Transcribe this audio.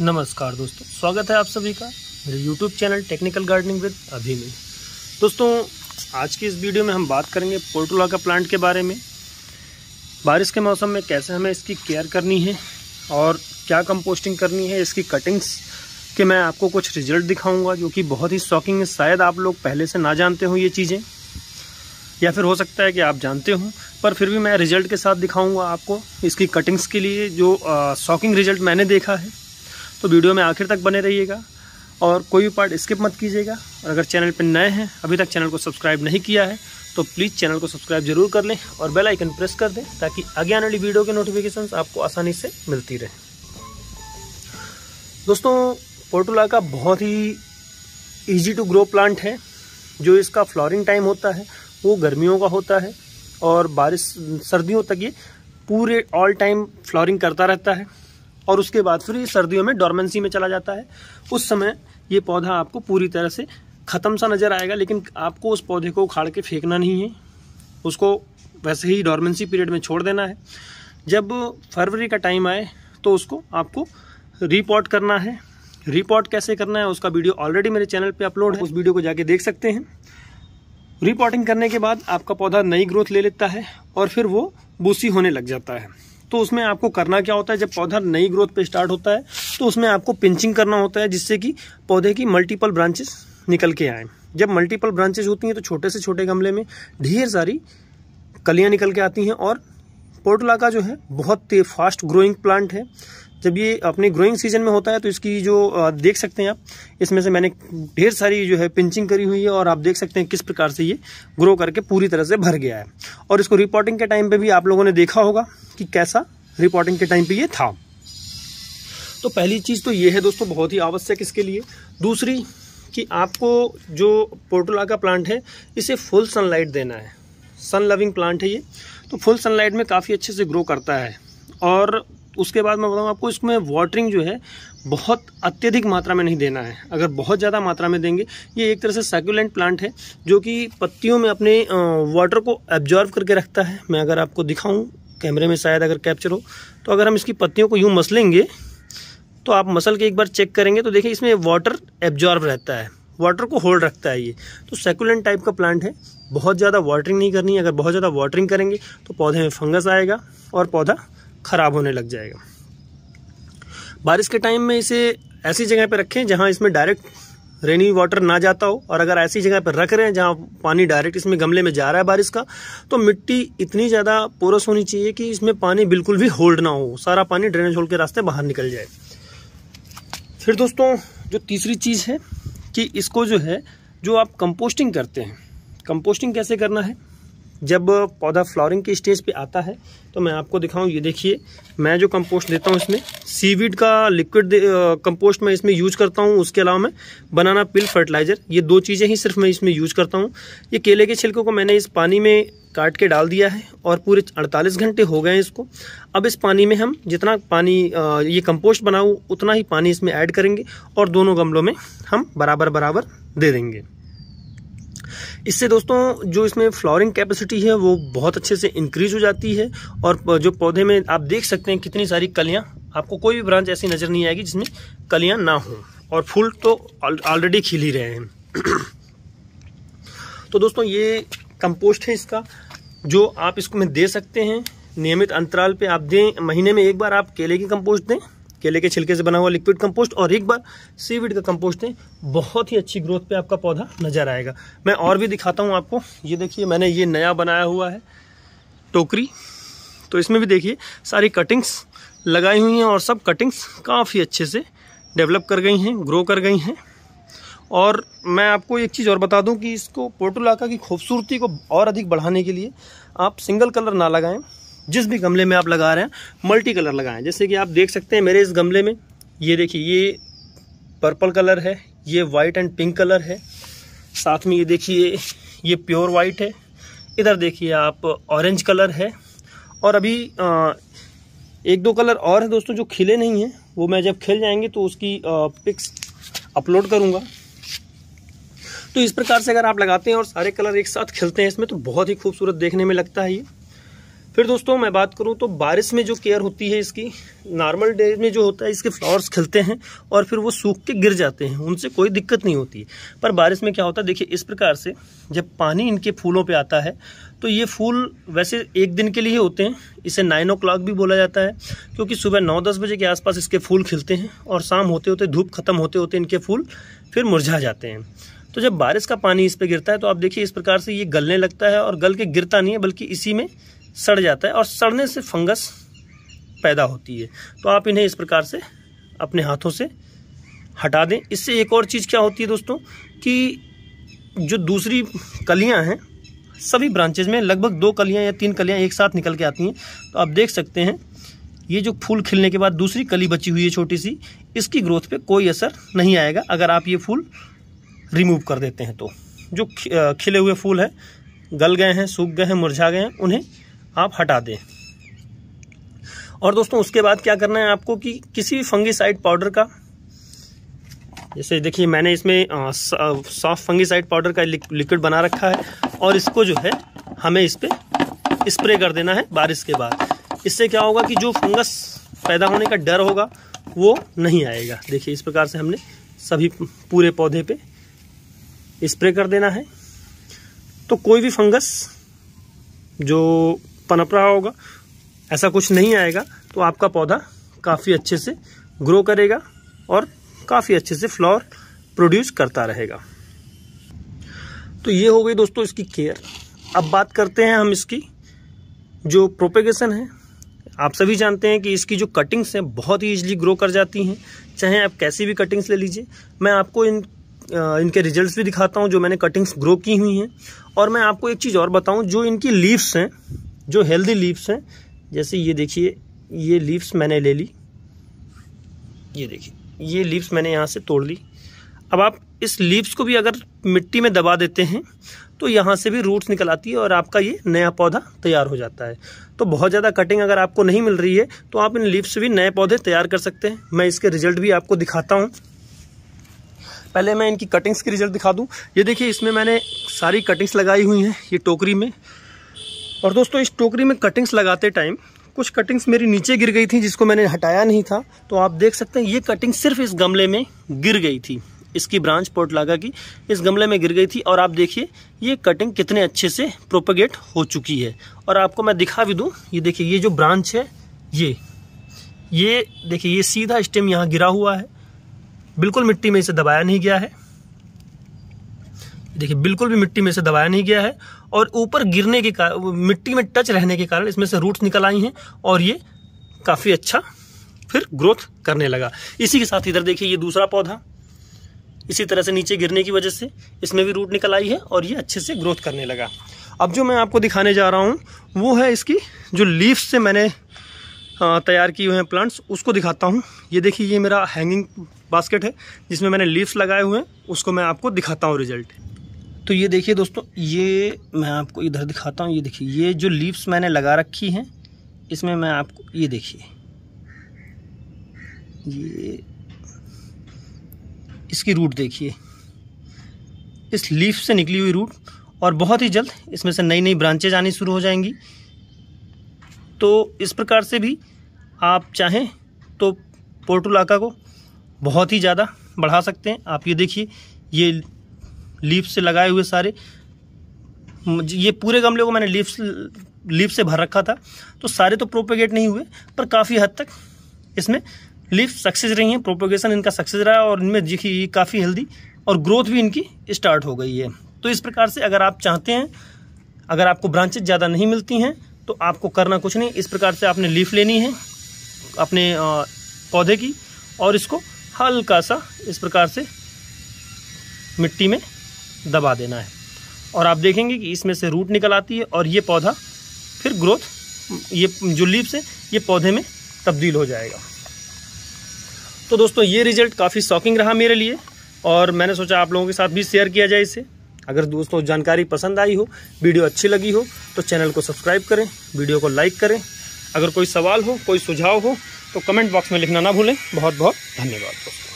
नमस्कार दोस्तों स्वागत है आप सभी का मेरे YouTube channel technical gardening with Abhi में दोस्तों आज की इस वीडियो में हम बात करेंगे पोर्टुला का प्लांट के बारे में बारिश के मौसम में कैसे हमें इसकी केयर करनी है और क्या कंपोस्टिंग करनी है इसकी कटिंग्स के मैं आपको कुछ रिजल्ट दिखाऊंगा जो कि बहुत ही शॉकिंग है शायद आप लोग पहले से ना जानते हो ये चीज़ें या फिर हो सकता है कि आप जानते हो पर फिर भी मैं रिजल्ट के साथ दिखाऊंगा आपको इसकी कटिंग्स के लिए जो शॉकिंग रिजल्ट मैंने देखा है तो वीडियो में आखिर तक बने रहिएगा और कोई भी पार्ट स्किप मत कीजिएगा और अगर चैनल पर नए हैं अभी तक चैनल को सब्सक्राइब नहीं किया है तो प्लीज़ चैनल को सब्सक्राइब जरूर कर लें और बेल आइकन प्रेस कर दें ताकि आगे आने वाली वीडियो के नोटिफिकेशंस आपको आसानी से मिलती रहे दोस्तों पोर्टुला का बहुत ही ईजी टू ग्रो प्लांट है जो इसका फ्लॉरिंग टाइम होता है वो गर्मियों का होता है और बारिश सर्दियों तक ये पूरे ऑल टाइम फ्लॉरिंग करता रहता है और उसके बाद फिर ये सर्दियों में डॉर्मेंसी में चला जाता है उस समय ये पौधा आपको पूरी तरह से ख़त्म सा नज़र आएगा लेकिन आपको उस पौधे को उखाड़ के फेंकना नहीं है उसको वैसे ही डॉर्मेंसी पीरियड में छोड़ देना है जब फरवरी का टाइम आए तो उसको आपको रिपोर्ट करना है रिपोर्ट कैसे करना है उसका वीडियो ऑलरेडी मेरे चैनल पे अपलोड है उस वीडियो को जाके देख सकते हैं रिपोर्टिंग करने के बाद आपका पौधा नई ग्रोथ ले लेता है और फिर वो बूसी होने लग जाता है तो उसमें आपको करना क्या होता है जब पौधा नई ग्रोथ पे स्टार्ट होता है तो उसमें आपको पिंचिंग करना होता है जिससे कि पौधे की मल्टीपल ब्रांचेस निकल के आए जब मल्टीपल ब्रांचेज होती हैं तो छोटे से छोटे गमले में ढेर सारी कलियां निकल के आती हैं और पोर्टला का जो है बहुत फास्ट ग्रोइंग प्लांट है जब ये अपने ग्रोइंग सीजन में होता है तो इसकी जो देख सकते हैं आप इसमें से मैंने ढेर सारी जो है पिंचिंग करी हुई है और आप देख सकते हैं किस प्रकार से ये ग्रो करके पूरी तरह से भर गया है और इसको रिपोर्टिंग के टाइम पर भी आप लोगों ने देखा होगा कि कैसा रिपोर्टिंग के टाइम पर ये था तो पहली चीज़ तो ये है दोस्तों बहुत ही आवश्यक इसके लिए दूसरी कि आपको जो पोर्टोला का प्लांट है इसे फुल सनलाइट देना है सन लविंग प्लांट है ये तो फुल सनलाइट में काफ़ी अच्छे से ग्रो करता है और उसके बाद मैं बताऊँ आपको इसमें वाटरिंग जो है बहुत अत्यधिक मात्रा में नहीं देना है अगर बहुत ज़्यादा मात्रा में देंगे ये एक तरह से सैक्यूलेंट प्लांट है जो कि पत्तियों में अपने वाटर को एब्जॉर्व करके रखता है मैं अगर आपको दिखाऊँ कैमरे में शायद अगर कैप्चर हो तो अगर हम इसकी पत्तियों को यूँ मसलेंगे तो आप मसल के एक बार चेक करेंगे तो देखिए इसमें वाटर एब्जॉर्व रहता है वाटर को होल्ड रखता है ये तो सेकुलेंट टाइप का प्लांट है बहुत ज़्यादा वाटरिंग नहीं करनी अगर बहुत ज़्यादा वाटरिंग करेंगे तो पौधे में फंगस आएगा और पौधा ख़राब होने लग जाएगा बारिश के टाइम में इसे ऐसी जगह पर रखें जहाँ इसमें डायरेक्ट रेनी वाटर ना जाता हो और अगर ऐसी जगह पर रख रहे हैं जहाँ पानी डायरेक्ट इसमें गमले में जा रहा है बारिश का तो मिट्टी इतनी ज़्यादा पोरस होनी चाहिए कि इसमें पानी बिल्कुल भी होल्ड ना हो सारा पानी ड्रेनेज होल के रास्ते बाहर निकल जाए फिर दोस्तों जो तीसरी चीज़ है कि इसको जो है जो आप कंपोस्टिंग करते हैं कंपोस्टिंग कैसे करना है जब पौधा फ्लावरिंग के स्टेज पे आता है तो मैं आपको दिखाऊं ये देखिए मैं जो कंपोस्ट देता हूँ इसमें सीवीड का लिक्विड कंपोस्ट मैं इसमें यूज करता हूँ उसके अलावा मैं बनाना पिल फर्टिलाइज़र ये दो चीज़ें ही सिर्फ मैं इसमें यूज करता हूँ ये केले के छिलकों को मैंने इस पानी में काट के डाल दिया है और पूरे 48 घंटे हो गए हैं इसको अब इस पानी में हम जितना पानी ये कंपोस्ट बनाऊँ उतना ही पानी इसमें ऐड करेंगे और दोनों गमलों में हम बराबर बराबर दे देंगे इससे दोस्तों जो इसमें फ्लावरिंग कैपेसिटी है वो बहुत अच्छे से इंक्रीज हो जाती है और जो पौधे में आप देख सकते हैं कितनी सारी कलियाँ आपको कोई भी ब्रांच ऐसी नज़र नहीं आएगी जिसमें कलियाँ ना हों और फूल तो ऑलरेडी खिल ही रहे हैं तो दोस्तों ये कंपोस्ट है इसका जो आप इसको में दे सकते हैं नियमित अंतराल पे आप दें महीने में एक बार आप केले की कंपोस्ट दें केले के छिलके से बना हुआ लिक्विड कंपोस्ट और एक बार सीविड का कंपोस्ट दें बहुत ही अच्छी ग्रोथ पे आपका पौधा नजर आएगा मैं और भी दिखाता हूँ आपको ये देखिए मैंने ये नया बनाया हुआ है टोकरी तो इसमें भी देखिए सारी कटिंग्स लगाई हुई हैं और सब कटिंग्स काफ़ी अच्छे से डेवलप कर गई हैं ग्रो कर गई हैं और मैं आपको एक चीज़ और बता दूं कि इसको पोर्टुलाका की खूबसूरती को और अधिक बढ़ाने के लिए आप सिंगल कलर ना लगाएं जिस भी गमले में आप लगा रहे हैं मल्टी कलर लगाएं जैसे कि आप देख सकते हैं मेरे इस गमले में ये देखिए ये पर्पल कलर है ये वाइट एंड पिंक कलर है साथ में ये देखिए ये प्योर वाइट है इधर देखिए आप ऑरेंज कलर है और अभी आ, एक दो कलर और है दोस्तों जो खिले नहीं हैं वो मैं जब खिल जाएंगे तो उसकी आ, पिक्स अपलोड करूँगा तो इस प्रकार से अगर आप लगाते हैं और सारे कलर एक साथ खिलते हैं इसमें तो बहुत ही खूबसूरत देखने में लगता है ये फिर दोस्तों मैं बात करूं तो बारिश में जो केयर होती है इसकी नॉर्मल डे में जो होता है इसके फ्लावर्स खिलते हैं और फिर वो सूख के गिर जाते हैं उनसे कोई दिक्कत नहीं होती है पर बारिश में क्या होता है देखिए इस प्रकार से जब पानी इनके फूलों पे आता है तो ये फूल वैसे एक दिन के लिए होते हैं इसे नाइन ओ भी बोला जाता है क्योंकि सुबह नौ दस बजे के आसपास इसके फूल खिलते हैं और शाम होते होते धूप खत्म होते होते इनके फूल फिर मुरझा जाते हैं तो जब बारिश का पानी इस पर गिरता है तो आप देखिए इस प्रकार से ये गलने लगता है और गल के गिरता नहीं है बल्कि इसी में सड़ जाता है और सड़ने से फंगस पैदा होती है तो आप इन्हें इस प्रकार से अपने हाथों से हटा दें इससे एक और चीज़ क्या होती है दोस्तों कि जो दूसरी कलियां हैं सभी ब्रांचेज में लगभग दो कलियां या तीन कलियां एक साथ निकल के आती हैं तो आप देख सकते हैं ये जो फूल खिलने के बाद दूसरी कली बची हुई है छोटी सी इसकी ग्रोथ पे कोई असर नहीं आएगा अगर आप ये फूल रिमूव कर देते हैं तो जो खिले हुए फूल हैं गल गए हैं सूख गए हैं मुरझा गए हैं उन्हें आप हटा दें और दोस्तों उसके बाद क्या करना है आपको कि किसी भी फंगीसाइड पाउडर का जैसे देखिए मैंने इसमें सॉफ्ट फंगीसाइड पाउडर का लिक्विड बना रखा है और इसको जो है हमें इस पर स्प्रे कर देना है बारिश के बाद इससे क्या होगा कि जो फंगस पैदा होने का डर होगा वो नहीं आएगा देखिए इस प्रकार से हमने सभी पूरे पौधे पे स्प्रे कर देना है तो कोई भी फंगस जो पनप रहा होगा ऐसा कुछ नहीं आएगा तो आपका पौधा काफ़ी अच्छे से ग्रो करेगा और काफ़ी अच्छे से फ्लावर प्रोड्यूस करता रहेगा तो ये हो गई दोस्तों इसकी केयर अब बात करते हैं हम इसकी जो प्रोपेगेशन है आप सभी जानते हैं कि इसकी जो कटिंग्स हैं बहुत ही ईजिली ग्रो कर जाती हैं चाहे आप कैसी भी कटिंग्स ले लीजिए मैं आपको इन इनके रिजल्ट्स भी दिखाता हूँ जो मैंने कटिंग्स ग्रो की हुई हैं और मैं आपको एक चीज़ और बताऊँ जो इनकी लीव्स हैं जो हेल्दी लीव्स हैं जैसे ये देखिए ये लीव्स मैंने ले ली ये देखिए ये लीव्स मैंने यहाँ से तोड़ ली अब आप इस लीव्स को भी अगर मिट्टी में दबा देते हैं तो यहाँ से भी रूट्स निकल आती है और आपका ये नया पौधा तैयार हो जाता है तो बहुत ज़्यादा कटिंग अगर आपको नहीं मिल रही है तो आप इन लीव्स से भी नए पौधे तैयार कर सकते हैं मैं इसके रिजल्ट भी आपको दिखाता हूँ पहले मैं इनकी कटिंग्स के रिजल्ट दिखा दूँ ये देखिए इसमें मैंने सारी कटिंग्स लगाई हुई हैं ये टोकरी में और दोस्तों इस टोकरी में कटिंग्स लगाते टाइम कुछ कटिंग्स मेरी नीचे गिर गई थी जिसको मैंने हटाया नहीं था तो आप देख सकते हैं ये कटिंग सिर्फ इस गमले में गिर गई थी इसकी ब्रांच पोर्टलागा की इस गमले में गिर गई थी और आप देखिए ये कटिंग कितने अच्छे से प्रोपोगेट हो चुकी है और आपको मैं दिखा भी दूँ ये देखिए ये जो ब्रांच है ये ये देखिए ये सीधा स्टेम यहाँ गिरा हुआ है बिल्कुल मिट्टी में इसे दबाया नहीं गया है देखिए बिल्कुल भी मिट्टी में इसे दबाया नहीं गया है और ऊपर गिरने के कारण मिट्टी में टच रहने के कारण इसमें से रूट्स निकल आई हैं और ये काफ़ी अच्छा फिर ग्रोथ करने लगा इसी के साथ इधर देखिए ये दूसरा पौधा इसी तरह से नीचे गिरने की वजह से इसमें भी रूट निकल आई है और ये अच्छे से ग्रोथ करने लगा अब जो मैं आपको दिखाने जा रहा हूँ वो है इसकी जो लीव्स से मैंने तैयार किए हुए हैं प्लांट्स उसको दिखाता हूँ ये देखिए ये मेरा हैंगिंग बास्केट है जिसमें मैंने लीव्स लगाए हुए हैं उसको मैं आपको दिखाता हूँ रिजल्ट तो ये देखिए दोस्तों ये मैं आपको इधर दिखाता हूँ ये देखिए ये जो लीव्स मैंने लगा रखी हैं इसमें मैं आपको ये देखिए ये इसकी रूट देखिए इस लीफ से निकली हुई रूट और बहुत ही जल्द इसमें से नई नई ब्रांचेज आनी शुरू हो जाएंगी तो इस प्रकार से भी आप चाहें तो पोर्टुलाका को बहुत ही ज़्यादा बढ़ा सकते हैं आप ये देखिए ये लीफ से लगाए हुए सारे ये पूरे गमले को मैंने लीफ लीफ से भर रखा था तो सारे तो प्रोपोगेट नहीं हुए पर काफ़ी हद तक इसमें लीफ सक्सेस रही हैं प्रोपोगेशन इनका सक्सेस रहा है और इनमें देखिए काफ़ी हेल्दी और ग्रोथ भी इनकी स्टार्ट हो गई है तो इस प्रकार से अगर आप चाहते हैं अगर आपको ब्रांचेज ज़्यादा नहीं मिलती हैं तो आपको करना कुछ नहीं इस प्रकार से आपने लीफ लेनी है अपने पौधे की और इसको हल्का सा इस प्रकार से मिट्टी में दबा देना है और आप देखेंगे कि इसमें से रूट निकल आती है और ये पौधा फिर ग्रोथ ये जो लीव से ये पौधे में तब्दील हो जाएगा तो दोस्तों ये रिज़ल्ट काफ़ी शॉकिंग रहा मेरे लिए और मैंने सोचा आप लोगों के साथ भी शेयर किया जाए इसे अगर दोस्तों जानकारी पसंद आई हो वीडियो अच्छी लगी हो तो चैनल को सब्सक्राइब करें वीडियो को लाइक करें अगर कोई सवाल हो कोई सुझाव हो तो कमेंट बॉक्स में लिखना ना भूलें बहुत बहुत धन्यवाद दोस्तों